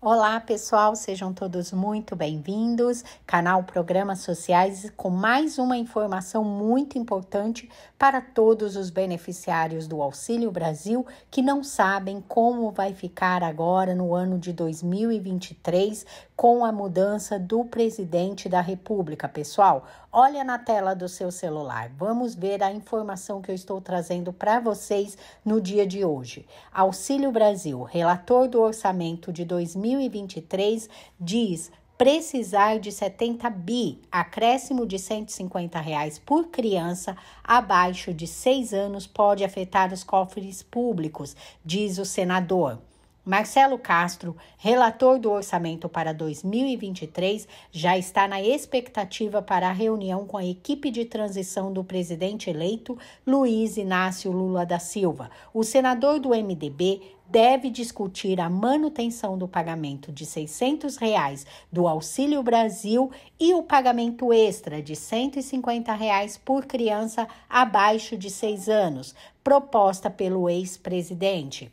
Olá, pessoal, sejam todos muito bem-vindos. Canal Programas Sociais com mais uma informação muito importante para todos os beneficiários do Auxílio Brasil que não sabem como vai ficar agora no ano de 2023 com a mudança do presidente da República, pessoal. Olha na tela do seu celular. Vamos ver a informação que eu estou trazendo para vocês no dia de hoje. Auxílio Brasil, relator do orçamento de 2023, diz precisar de 70 bi, acréscimo de 150 reais por criança abaixo de 6 anos pode afetar os cofres públicos, diz o senador. Marcelo Castro, relator do orçamento para 2023, já está na expectativa para a reunião com a equipe de transição do presidente eleito Luiz Inácio Lula da Silva. O senador do MDB deve discutir a manutenção do pagamento de R$ 600 reais do Auxílio Brasil e o pagamento extra de R$ 150 reais por criança abaixo de seis anos, proposta pelo ex-presidente.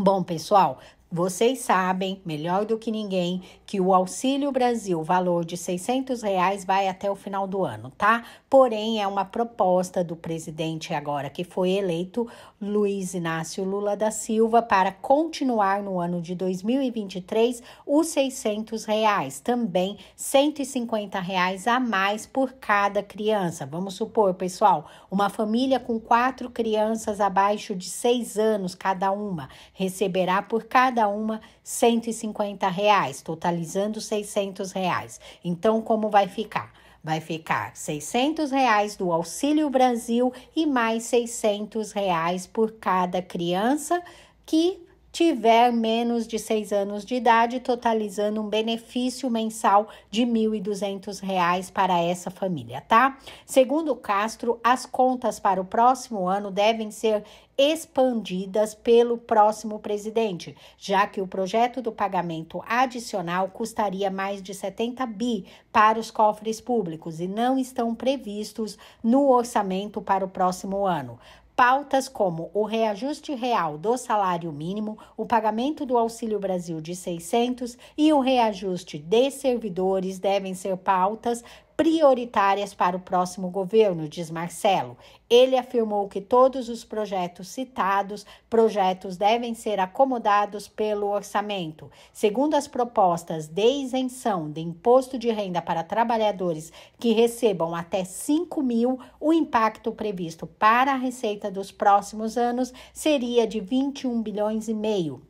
Bom, pessoal, vocês sabem, melhor do que ninguém, que o Auxílio Brasil, valor de 600 reais, vai até o final do ano, tá? Porém, é uma proposta do presidente agora que foi eleito, Luiz Inácio Lula da Silva, para continuar no ano de 2023 os 600 reais, também 150 reais a mais por cada criança. Vamos supor, pessoal, uma família com quatro crianças abaixo de seis anos cada uma receberá por cada cada uma 150 reais, totalizando 600 reais. Então, como vai ficar? Vai ficar 600 reais do Auxílio Brasil e mais 600 reais por cada criança que tiver menos de seis anos de idade, totalizando um benefício mensal de R$ 1.200 para essa família, tá? Segundo Castro, as contas para o próximo ano devem ser expandidas pelo próximo presidente, já que o projeto do pagamento adicional custaria mais de 70 bi para os cofres públicos e não estão previstos no orçamento para o próximo ano pautas como o reajuste real do salário mínimo, o pagamento do Auxílio Brasil de 600 e o reajuste de servidores devem ser pautas prioritárias para o próximo governo, diz Marcelo. Ele afirmou que todos os projetos citados, projetos devem ser acomodados pelo orçamento. Segundo as propostas de isenção de imposto de renda para trabalhadores que recebam até 5 mil, o impacto previsto para a receita dos próximos anos seria de 21 bilhões e meio.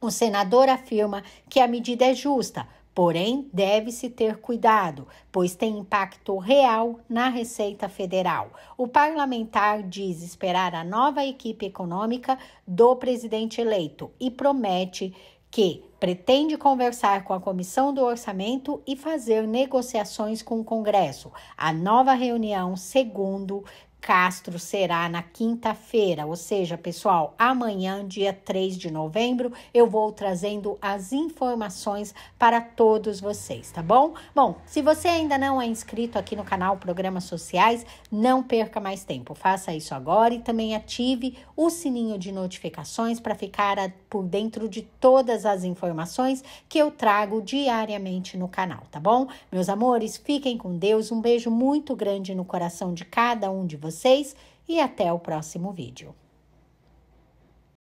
O senador afirma que a medida é justa, Porém, deve-se ter cuidado, pois tem impacto real na Receita Federal. O parlamentar diz esperar a nova equipe econômica do presidente eleito e promete que pretende conversar com a Comissão do Orçamento e fazer negociações com o Congresso. A nova reunião, segundo, Castro será na quinta-feira, ou seja, pessoal, amanhã, dia 3 de novembro, eu vou trazendo as informações para todos vocês, tá bom? Bom, se você ainda não é inscrito aqui no canal Programas Sociais, não perca mais tempo, faça isso agora e também ative o sininho de notificações para ficar por dentro de todas as informações que eu trago diariamente no canal, tá bom? Meus amores, fiquem com Deus, um beijo muito grande no coração de cada um de vocês vocês e até o próximo vídeo.